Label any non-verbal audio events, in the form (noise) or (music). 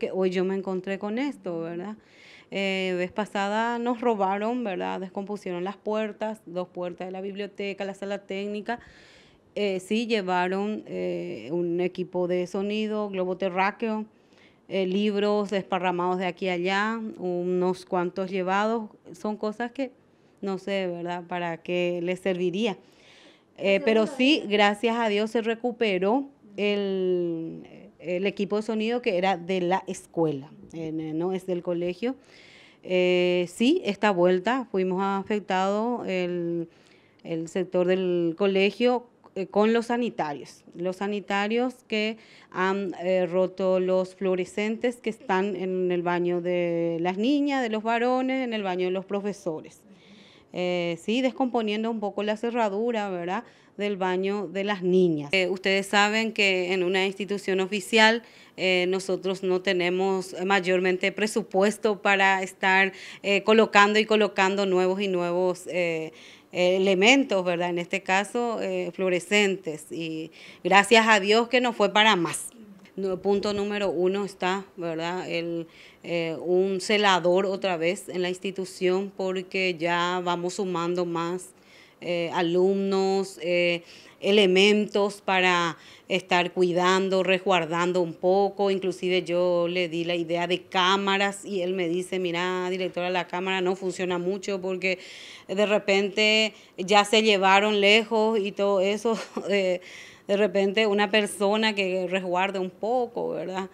que hoy yo me encontré con esto, ¿verdad? Eh, vez pasada nos robaron, ¿verdad? Descompusieron las puertas, dos puertas de la biblioteca, la sala técnica. Eh, sí, llevaron eh, un equipo de sonido, globo terráqueo, eh, libros desparramados de aquí a allá, unos cuantos llevados. Son cosas que no sé, ¿verdad?, para qué les serviría. pero sí, gracias a Dios se recuperó el, el equipo de sonido que era de la escuela, eh, no es del colegio. Eh, sí, esta vuelta fuimos afectados el, el, sector del colegio eh, con los sanitarios, los sanitarios que han roto los fluorescentes que están en el baño de las niñas, de los varones, en el baño de los profesores. Eh, sí, descomponiendo un poco la cerradura, ¿verdad?, del baño de las niñas. Eh, ustedes saben que en una institución oficial eh, nosotros no tenemos mayormente presupuesto para estar colocando y colocando nuevos y nuevos elementos, ¿verdad?, en este caso, fluorescentes. Y gracias a Dios que no fue para más punto número uno está, ¿verdad? El, eh, un celador otra vez en la institución porque ya vamos sumando más eh, alumnos, eh, elementos para estar cuidando, resguardando un poco. Inclusive yo le di la idea de cámaras y él me dice, mira, directora, la cámara no funciona mucho porque de repente ya se llevaron lejos y todo eso. (laughs) de repente una persona que resguarde un poco, ¿verdad?